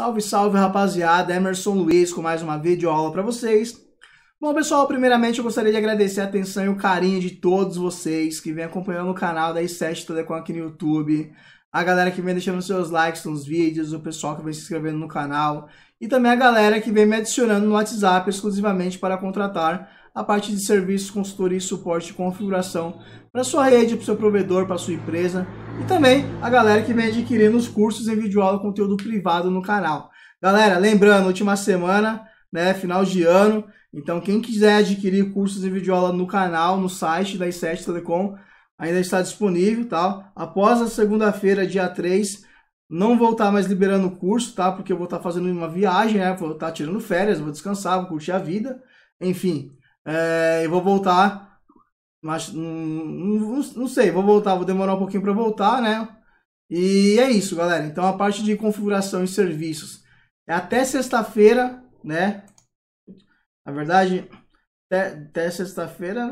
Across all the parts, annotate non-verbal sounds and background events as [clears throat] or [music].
Salve, salve, rapaziada! Emerson Luiz com mais uma videoaula para vocês. Bom, pessoal, primeiramente eu gostaria de agradecer a atenção e o carinho de todos vocês que vem acompanhando o canal da i7 Telecom aqui no YouTube, a galera que vem deixando seus likes nos vídeos, o pessoal que vem se inscrevendo no canal e também a galera que vem me adicionando no WhatsApp exclusivamente para contratar a parte de serviços, consultoria e suporte e configuração para sua rede, para o seu provedor, para sua empresa e também a galera que vem adquirindo os cursos em videoaula conteúdo privado no canal. Galera, lembrando, última semana, né, final de ano, então quem quiser adquirir cursos em videoaula no canal, no site da i7 Telecom, ainda está disponível, tá? Após a segunda-feira, dia 3, não vou estar tá mais liberando o curso, tá? Porque eu vou estar tá fazendo uma viagem, né? Vou estar tá tirando férias, vou descansar, vou curtir a vida. Enfim, é, eu vou voltar, mas não, não, não, sei, vou voltar, vou demorar um pouquinho para voltar, né? E é isso, galera. Então a parte de configuração e serviços é até sexta-feira, né? Na verdade, até, até sexta-feira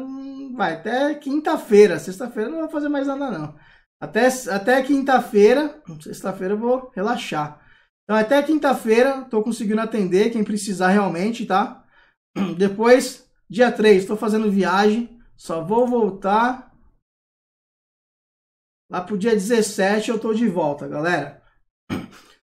vai, até quinta-feira. Sexta-feira não vou fazer mais nada, não. Até, até quinta-feira, sexta-feira eu vou relaxar. Então, até quinta-feira, tô conseguindo atender quem precisar realmente, tá? Depois, Dia 3, estou fazendo viagem, só vou voltar. Lá pro dia 17 eu estou de volta, galera.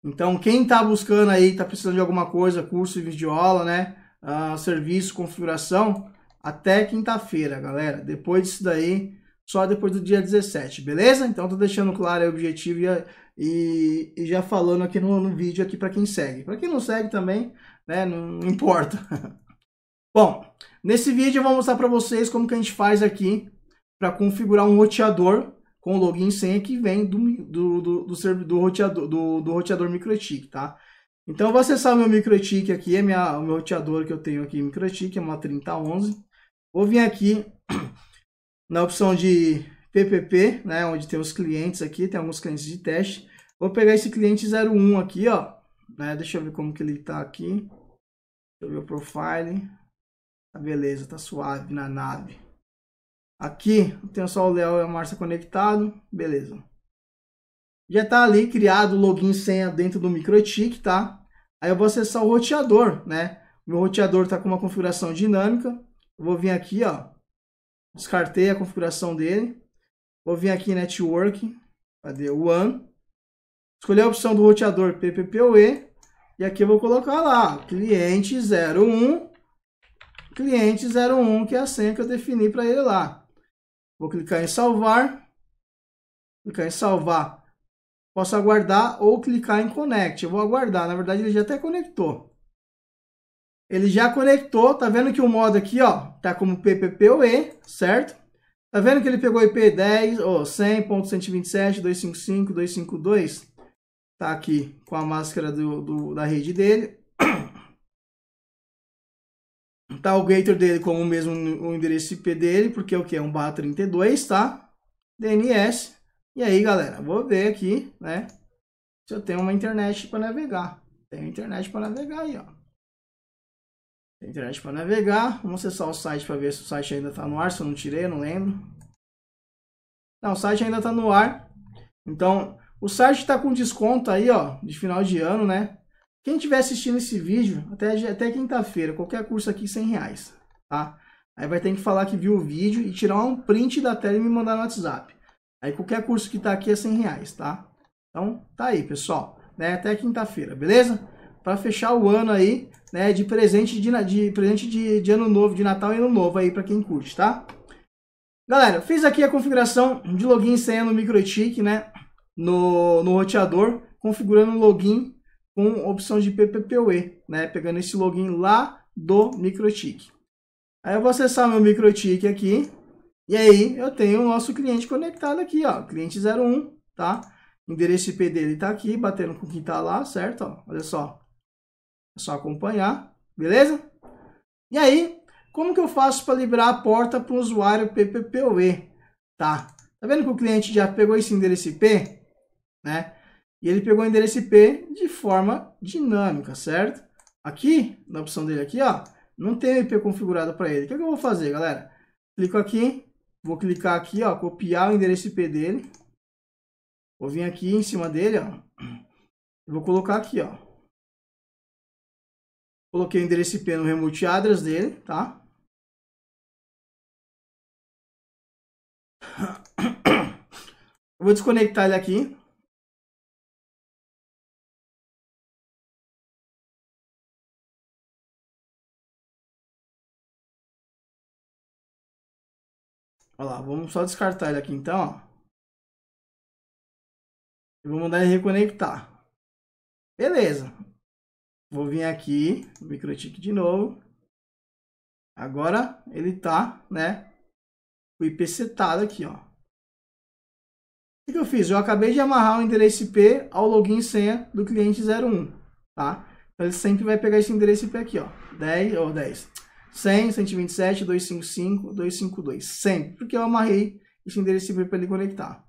Então, quem está buscando aí, está precisando de alguma coisa, curso, videoaula, né? Uh, serviço, configuração, até quinta-feira, galera. Depois disso daí, só depois do dia 17, beleza? Então, tô deixando claro o objetivo e, e, e, já falando aqui no, no vídeo aqui para quem segue. Para quem não segue também, né? Não importa. [laughs] Bom, Nesse vídeo eu vou mostrar para vocês como que a gente faz aqui para configurar um roteador com login e senha que vem do, do, do, do, servidor, do roteador, do, do roteador MicroTik, tá? Então eu vou acessar o meu MicroTik aqui, é minha, o meu roteador que eu tenho aqui, MicroTik, é uma 3011. Vou vir aqui [clears throat] na opção de PPP, né, onde tem os clientes aqui, tem alguns clientes de teste. Vou pegar esse cliente 01 aqui, ó, né, deixa eu ver como que ele tá aqui. Deixa eu ver o profile. Tá beleza, tá suave na nave. Aqui, eu tenho só o Léo e a Márcia conectado. Beleza. Já tá ali criado o login e senha dentro do MicroTik, tá? Aí eu vou acessar o roteador, né? meu roteador tá com uma configuração dinâmica. Eu vou vir aqui, ó. Descartei a configuração dele. Vou vir aqui em Network. Cadê? One. Escolher a opção do roteador PPPoE. E aqui eu vou colocar lá, cliente 01 cliente 01, que é a senha que eu defini para ele lá. Vou clicar em salvar, clicar em salvar, posso aguardar ou clicar em connect. Eu vou aguardar, na verdade ele já até conectou. Ele já conectou, tá vendo que o modo aqui, ó, tá como PPPoE, certo? Tá vendo que ele pegou IP 10, ou oh, 100.127.255.252? Tá aqui com a máscara do, do, da rede dele tá o Gator dele como mesmo o endereço IP dele, porque é o que? É um barra 32, tá? DNS. E aí, galera, vou ver aqui, né? Se eu tenho uma internet para navegar. Tenho internet para navegar aí, ó. internet para navegar. Vamos acessar o site para ver se o site ainda tá no ar. Se eu não tirei, eu não lembro. Não, o site ainda tá no ar. Então, o site tá com desconto aí, ó, de final de ano, né? Quem estiver assistindo esse vídeo, até, até quinta-feira, qualquer curso aqui, 100 reais, tá? Aí vai ter que falar que viu o vídeo e tirar um print da tela e me mandar no WhatsApp. Aí qualquer curso que tá aqui é 100 reais, tá? Então, tá aí, pessoal. Né? Até quinta-feira, beleza? Para fechar o ano aí, né? De presente de, de presente de, de, ano novo, de Natal e ano novo aí para quem curte, tá? Galera, fiz aqui a configuração de login e senha no MicroTik, né? No, no roteador, configurando o login com opção de PPPoE, né? Pegando esse login lá do MikroTik. Aí eu vou acessar meu MikroTik aqui. E aí eu tenho o nosso cliente conectado aqui, ó. Cliente 01, tá? endereço IP dele tá aqui, batendo com o que tá lá, certo? Ó, olha só. É só acompanhar, beleza? E aí, como que eu faço para liberar a porta para o usuário PPPoE? Tá? Tá vendo que o cliente já pegou esse endereço IP? Né? E ele pegou o endereço IP de forma dinâmica, certo? Aqui, na opção dele aqui, ó, não tem IP configurado para ele. O que, é que eu vou fazer, galera? Clico aqui, vou clicar aqui, ó, copiar o endereço IP dele. Vou vir aqui em cima dele, ó. Vou colocar aqui, ó. Coloquei o endereço IP no remote address dele, tá? [coughs] Eu vou desconectar ele aqui. Olha lá, vamos só descartar ele aqui então, Eu vou mandar ele reconectar. Beleza. Vou vir aqui, microtik de novo. Agora ele tá, né? O IP setado aqui, ó. O que eu fiz? Eu acabei de amarrar o endereço IP ao login e senha do cliente 01, tá? Então ele sempre vai pegar esse endereço IP aqui, ó. 10 ou oh, 10. 100, 127, 255, 252, 100, porque eu amarrei esse endereço IP para ele conectar.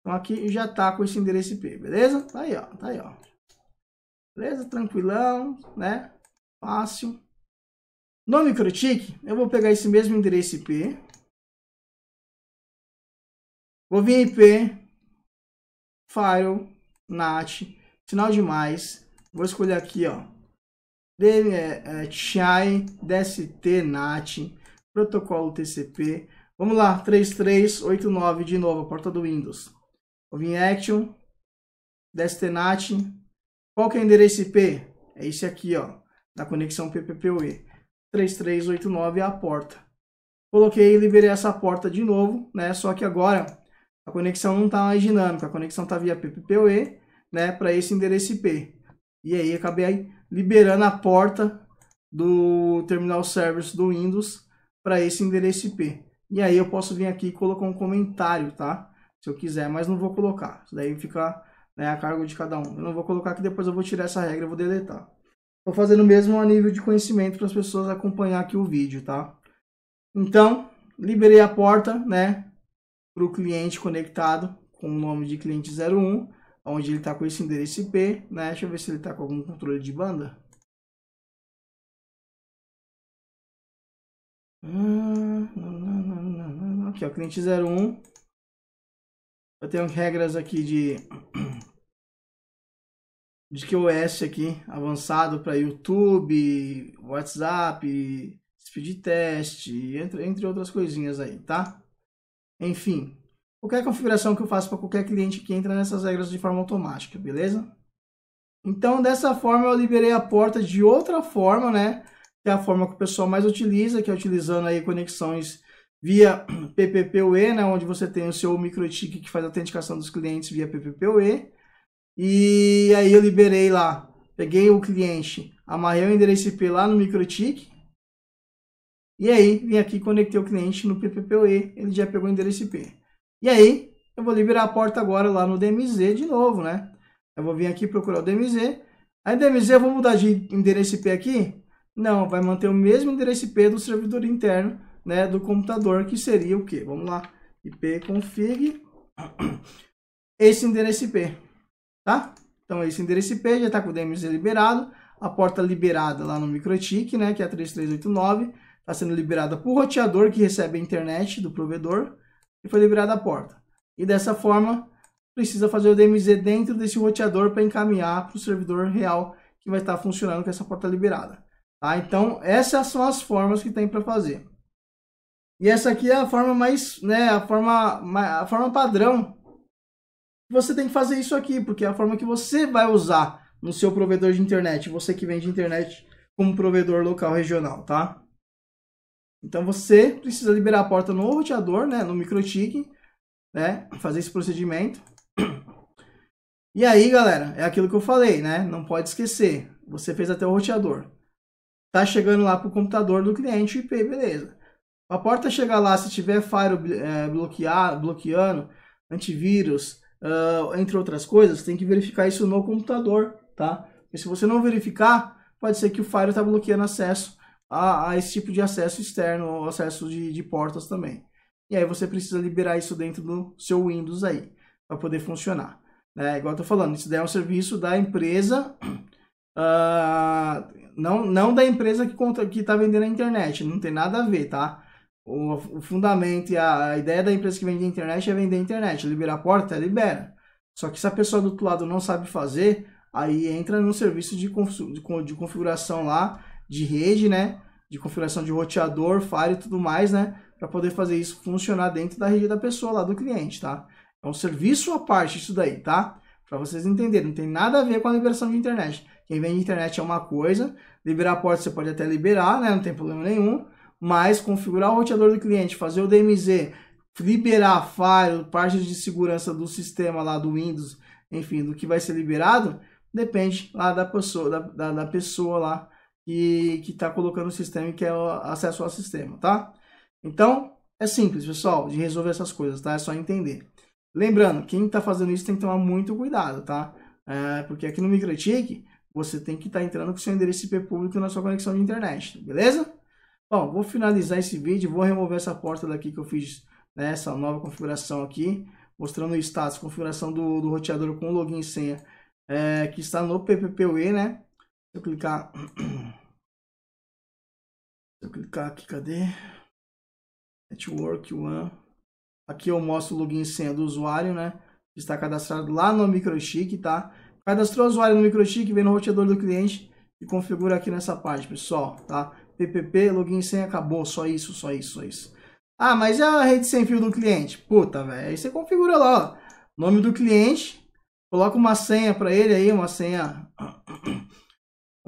Então aqui já tá com esse endereço IP, beleza? Tá aí, ó, tá aí, ó. Beleza? Tranquilão, né? Fácil. No MicroTik, eu vou pegar esse mesmo endereço IP. Vou vir IP, File, NAT, sinal de mais. Vou escolher aqui, ó, CHI, é, é, DST, NAT, protocolo TCP. Vamos lá, 3389 de novo, a porta do Windows. Open Action, nat. Qual que é o endereço IP? É esse aqui, ó, da conexão PPPoE. 3389 é a porta. Coloquei e liberei essa porta de novo, né? Só que agora a conexão não está mais dinâmica, a conexão está via PPPoE, né, para esse endereço IP. E aí acabei aí liberando a porta do terminal service do Windows para esse endereço IP. E aí eu posso vir aqui e colocar um comentário, tá? Se eu quiser, mas não vou colocar. Isso daí fica né, a cargo de cada um. Eu não vou colocar que depois eu vou tirar essa regra, e vou deletar. Estou fazendo mesmo a nível de conhecimento para as pessoas acompanhar aqui o vídeo, tá? Então, liberei a porta, né, para o cliente conectado com o nome de cliente 01 onde ele está com esse endereço IP, né? Deixa eu ver se ele está com algum controle de banda. Ah, aqui, ó, cliente 01. Eu tenho regras aqui de [clears throat] de QoS aqui, avançado para YouTube, WhatsApp, speed test, entre, entre outras coisinhas aí, tá? Enfim, qualquer configuração que eu faço para qualquer cliente que entra nessas regras de forma automática, beleza? Então, dessa forma, eu liberei a porta de outra forma, né? Que é a forma que o pessoal mais utiliza, que é utilizando aí conexões via [clears throat] PPPoE, né? Onde você tem o seu microtik que faz a autenticação dos clientes via PPPoE. E aí eu liberei lá, peguei o cliente, amarrei o endereço IP lá no microtik. E aí, vim aqui, conectei o cliente no PPPoE, ele já pegou o endereço IP. E aí, eu vou liberar a porta agora lá no DMZ de novo, né? Eu vou vir aqui procurar o DMZ. Aí, DMZ, eu vou mudar de endereço IP aqui? Não, vai manter o mesmo endereço IP do servidor interno, né? Do computador, que seria o quê? Vamos lá. IP config. [clears throat] Esse endereço IP, tá? Então, esse endereço IP já está com o DMZ liberado. A porta liberada lá no MikroTik, né? Que é a 3389. Está sendo liberada para o roteador que recebe a internet do provedor e foi liberada a porta. E dessa forma, precisa fazer o DMZ dentro desse roteador para encaminhar para o servidor real que vai estar tá funcionando com essa porta liberada. Tá? Então, essas são as formas que tem para fazer. E essa aqui é a forma mais, né, a forma, a forma padrão. Você tem que fazer isso aqui, porque é a forma que você vai usar no seu provedor de internet, você que vende internet como provedor local regional, tá? Então você precisa liberar a porta no roteador, né, no microtik, né, fazer esse procedimento. E aí, galera, é aquilo que eu falei, né? Não pode esquecer. Você fez até o roteador. Tá chegando lá pro computador do cliente o IP, beleza. A porta chegar lá, se tiver Fire é, bloqueado, bloqueando, antivírus, uh, entre outras coisas, tem que verificar isso no computador, tá? E se você não verificar, pode ser que o Fire tá bloqueando acesso a, a esse tipo de acesso externo, ou acesso de, de portas também. E aí você precisa liberar isso dentro do seu Windows aí, para poder funcionar. É Igual eu tô falando, isso daí é um serviço da empresa, uh, [clears throat] não, não da empresa que conta que está vendendo a internet, não tem nada a ver, tá? O, o fundamento e a, a, ideia da empresa que vende a internet é vender a internet, liberar a porta, libera. Só que se a pessoa do outro lado não sabe fazer, aí entra no serviço de, de, de configuração lá de rede, né? De configuração de roteador, fire e tudo mais, né? Para poder fazer isso funcionar dentro da rede da pessoa lá do cliente, tá? É um serviço à parte isso daí, tá? Para vocês entenderem, não tem nada a ver com a liberação de internet. Quem vende internet é uma coisa, liberar a porta você pode até liberar, né? Não tem problema nenhum, mas configurar o roteador do cliente, fazer o DMZ, liberar faro, partes de segurança do sistema lá do Windows, enfim, do que vai ser liberado, depende lá da pessoa, da, da, da pessoa lá que está colocando é o sistema e quer acesso ao sistema, tá? Então, é simples, pessoal, de resolver essas coisas, tá? É só entender. Lembrando, quem está fazendo isso tem que tomar muito cuidado, tá? É, porque aqui no MicroTik, você tem que estar tá entrando com seu endereço IP público na sua conexão de internet, beleza? Bom, vou finalizar esse vídeo, vou remover essa porta daqui que eu fiz nessa né, nova configuração aqui, mostrando o status, configuração do, do roteador com login e senha, é, que está no PPPoE, né? Se eu clicar. [clears throat] Se eu clicar aqui, cadê? Network One. Aqui eu mostro o login e senha do usuário, né? Que está cadastrado lá no MicroChic, tá? Cadastrou o usuário no MicroChic, vem no roteador do cliente e configura aqui nessa parte, pessoal, tá? PPP, login e senha, acabou. Só isso, só isso, só isso. Ah, mas é a rede sem fio do cliente. Puta, velho. Aí você configura lá, ó. Nome do cliente. Coloca uma senha para ele aí, uma senha [clears throat]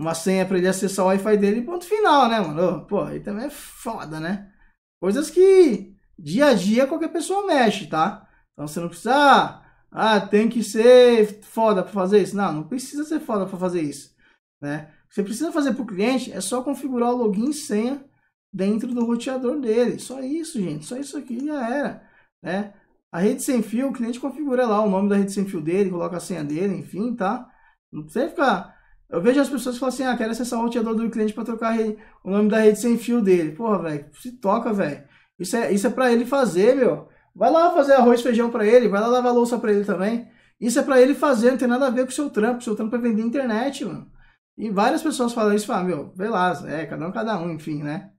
uma senha para ele acessar o Wi-Fi dele ponto final, né, mano? Pô, aí também é foda, né? Coisas que dia a dia qualquer pessoa mexe, tá? Então você não precisa, ah, ah tem que ser foda para fazer isso. Não, não precisa ser foda para fazer isso, né? O que você precisa fazer para o cliente é só configurar o login e senha dentro do roteador dele. Só isso, gente. Só isso aqui já era, né? A rede sem fio, o cliente configura lá o nome da rede sem fio dele, coloca a senha dele, enfim, tá? Não precisa ficar eu vejo as pessoas que falam assim, ah, quero acessar o roteador do cliente para trocar o nome da rede sem fio dele. Porra, velho, se toca, velho. Isso é, isso é para ele fazer, meu. Vai lá fazer arroz e feijão para ele, vai lá lavar louça para ele também. Isso é para ele fazer, não tem nada a ver com o seu trampo. O seu trampo é vender internet, mano. E várias pessoas falam isso, falam, ah, meu, vê lá, é, cada um, cada um, enfim, né?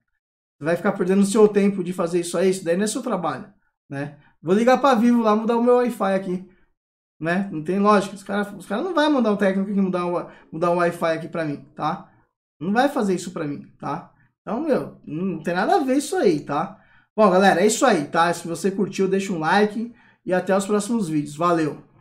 Você vai ficar perdendo o seu tempo de fazer isso aí, isso daí não é seu trabalho, né? Vou ligar para Vivo lá, mudar o meu Wi-Fi aqui né? Não tem lógica. Os caras os cara não vai mandar um técnico aqui mudar o, mudar o Wi-Fi aqui pra mim, tá? Não vai fazer isso pra mim, tá? Então, meu, não tem nada a ver isso aí, tá? Bom, galera, é isso aí, tá? Se você curtiu, deixa um like e até os próximos vídeos. Valeu!